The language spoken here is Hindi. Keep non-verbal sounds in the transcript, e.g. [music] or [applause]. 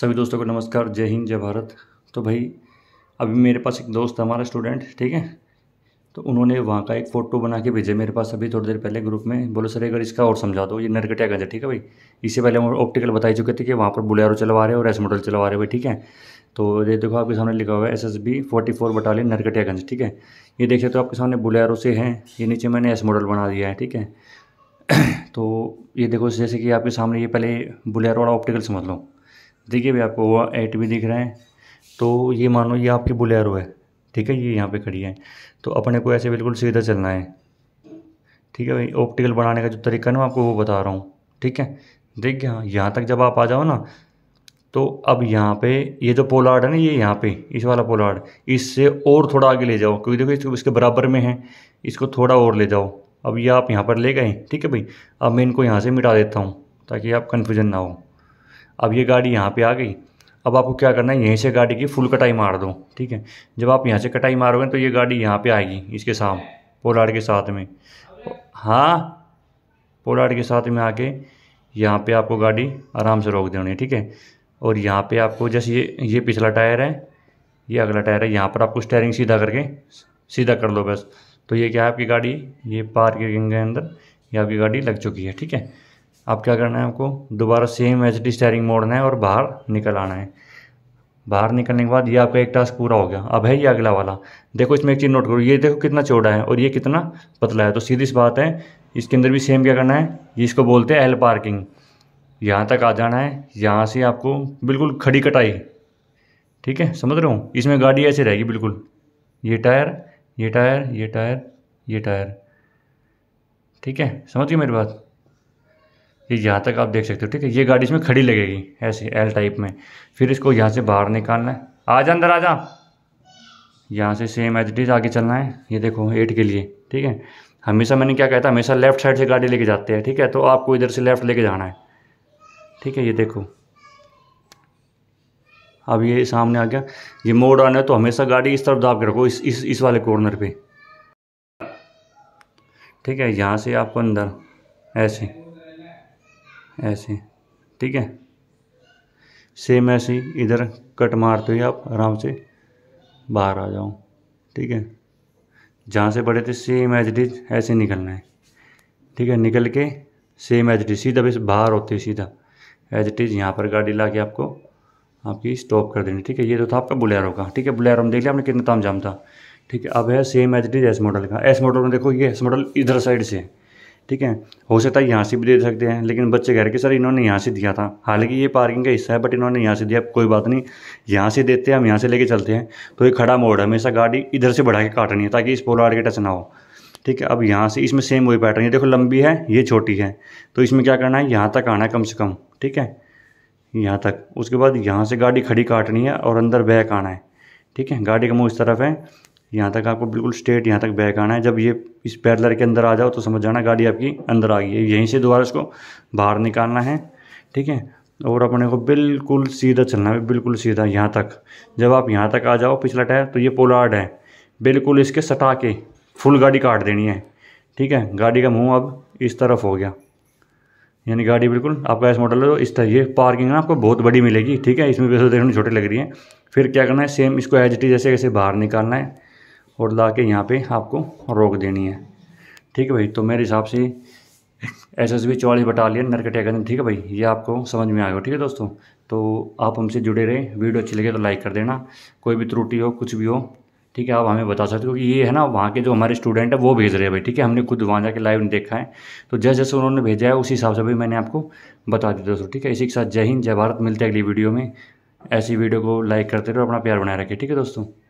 सभी दोस्तों को नमस्कार जय हिंद जय भारत तो भाई अभी मेरे पास एक दोस्त हमारा स्टूडेंट ठीक है तो उन्होंने वहाँ का एक फ़ोटो बना के भेजे मेरे पास अभी थोड़ी देर पहले ग्रुप में बोलो सर अगर इसका और समझा दो ये नरकटियागंज है ठीक है भाई इससे पहले हम ऑप्टिकल बता चुके थे कि वहाँ पर बुलेरो चलवा रहे और एस मॉडल चलवा रहे भाई ठीक है तो ये देखो आपके सामने लिखा हुआ है S S B forty four battalion Narkatiaganj ठीक है ये देख सकते हो आपके सामने बुलेरो से है ये नीचे मैंने एस मॉडल बना दिया है ठीक है [clears throat] तो ये देखो जैसे कि आपके सामने ये पहले बुलेरो वाला ऑप्टिकल समझ लो देखिए भाई आपको वो एट भी दिख रहा है तो ये मानो ये आपकी बुलेरो है ठीक है ये यहाँ पे खड़ी है तो अपने को ऐसे बिल्कुल सीधा चलना है ठीक है भाई ऑप्टिकल बनाने का जो तरीका ना आपको वो बता रहा हूँ ठीक है देखिए हाँ यहाँ तक जब आप आ जाओ ना तो अब यहाँ पे ये जो पोलार्ड है ना ये यहाँ पे इस वाला पोलार्ड इससे और थोड़ा आगे ले जाओ क्योंकि देखो इसको इसके बराबर में है इसको थोड़ा और ले जाओ अब ये आप यहाँ पर ले गए ठीक है भाई अब मैं इनको यहाँ से मिटा देता हूँ ताकि आप कन्फ्यूजन ना हो अब ये गाड़ी यहाँ पे आ गई अब आपको क्या करना है यहीं से गाड़ी की फुल कटाई मार दो ठीक है जब आप यहाँ से कटाई मारोगे तो ये गाड़ी यहाँ पे आएगी इसके साम पोलाड़ के साथ में हाँ पोलाड़ के साथ में आके यहाँ पे आपको गाड़ी आराम से रोक देनी है ठीक है और यहाँ पे आपको जैसे ये ये पिछला टायर है ये अगला टायर है यहाँ पर आपको स्टेयरिंग सीधा करके सीधा कर लो बस तो ये क्या है आपकी गाड़ी ये पार्किंग के अंदर ये आपकी गाड़ी लग चुकी है ठीक है अब क्या करना है आपको दोबारा सेम एच डी स्टेयरिंग मोड़ना है और बाहर निकल आना है बाहर निकलने के बाद ये आपका एक टास्क पूरा हो गया अब है ये अगला वाला देखो इसमें एक चीज़ नोट करो ये देखो कितना चौड़ा है और ये कितना पतला है तो सीधी सी बात है इसके अंदर भी सेम क्या करना है इसको बोलते हैं एल पार्किंग यहाँ तक आ जाना है यहाँ से आपको बिल्कुल खड़ी कटाई ठीक है समझ रहे हो इसमें गाड़ी ऐसे रहेगी बिल्कुल ये टायर ये टायर ये टायर ये टायर ठीक है समझ गए मेरी बात ये यहाँ तक आप देख सकते हो ठीक है ये गाड़ी इसमें खड़ी लगेगी ऐसे एल टाइप में फिर इसको यहाँ से बाहर निकालना है आ जा अंदर आ जा यहाँ से सेम एच डीज आगे चलना है ये देखो एट के लिए ठीक है हमेशा मैंने क्या कहता है हमेशा लेफ्ट साइड से गाड़ी लेके जाते हैं ठीक है तो आपको इधर से लेफ्ट लेके जाना है ठीक है ये देखो अब ये सामने आ गया ये मोड़ आना है तो हमेशा गाड़ी इस तरफ दाब के रखो इस इस इस वाले कॉर्नर पे ठीक है यहाँ से आपको अंदर ऐसे ऐसे ठीक है सेम ऐसे ही इधर कट मारते हुए आप आराम से बाहर आ जाओ ठीक है जहाँ से पड़े थे सेम एच डी ऐसे निकलना है ठीक है निकल के सेम एच डी सीधा बस बाहर होते सीधा एच डी यहाँ पर गाड़ी ला के आपको आपकी स्टॉप कर देनी ठीक है ये तो था आपका बुलेरो का ठीक है बुलेरो में देख लिया आपने कितना ताम जाम था ठीक है अब है same H D S model का एस मॉडल में देखो ये एस मॉडल इधर साइड से है ठीक है हो सकता है यहाँ से भी दे सकते हैं लेकिन बच्चे कह रहे कि सर इन्होंने यहाँ से दिया था हालांकि ये पार्किंग का हिस्सा है बट इन्होंने यहाँ से दिया कोई बात नहीं यहाँ से देते हैं हम यहाँ से लेके चलते हैं तो ये खड़ा मोड़ है हमेशा गाड़ी इधर से बढ़ा के काटनी है ताकि इस पोलार के टच ना हो ठीक है अब यहाँ से इसमें सेम वही पैटर्न है देखो लंबी है ये छोटी है तो इसमें क्या करना है यहाँ तक आना है कम से कम ठीक है यहाँ तक उसके बाद यहाँ से गाड़ी खड़ी काटनी है और अंदर बैक आना है ठीक है गाड़ी का मुँह इस तरफ है यहाँ तक आपको बिल्कुल स्ट्रेट यहाँ तक बैक आना है जब ये इस पैरलर के अंदर आ जाओ तो समझ जाना गाड़ी आपकी अंदर आ गई है यहीं से दोबारा इसको बाहर निकालना है ठीक है और अपने को बिल्कुल सीधा चलना है बिल्कुल सीधा यहाँ तक जब आप यहाँ तक आ जाओ पिछला टायर तो ये पोलार्ड है बिल्कुल इसके सटा के फुल गाड़ी काट देनी है ठीक है गाड़ी का मुँह अब इस तरफ हो गया यानी गाड़ी बिल्कुल आपका इस मॉडल है तो इस तरह ये पार्किंग ना आपको बहुत बड़ी मिलेगी ठीक है इसमें वैसे तो देखने छोटी लग रही है फिर क्या करना है सेम इसको एच जैसे जैसे कैसे बाहर निकालना है और ला के यहाँ पर आपको रोक देनी है ठीक है भाई तो मेरे हिसाब से एस एस बी चौवालीस बटालियन नरकटियागंज ठीक है भाई ये आपको समझ में आएगा ठीक है दोस्तों तो आप हमसे जुड़े रहे वीडियो अच्छी लगे तो लाइक कर देना कोई भी त्रुटि हो कुछ भी हो ठीक है आप हमें बता सकते हो कि ये है ना वहाँ के जो हमारे स्टूडेंट है वो भेज रहे हैं भाई ठीक है हमने खुद वहाँ जाके लाइव देखा है तो जैसे जैसे उन्होंने भेजा है उसी हिसाब से भी मैंने आपको बता दिया दोस्तों ठीक है इसी के साथ जय हिंद जय भारत मिलते हैं अगली वीडियो में ऐसी वीडियो को लाइक करते रहो अपना प्यार बनाए रखें ठीक है दोस्तों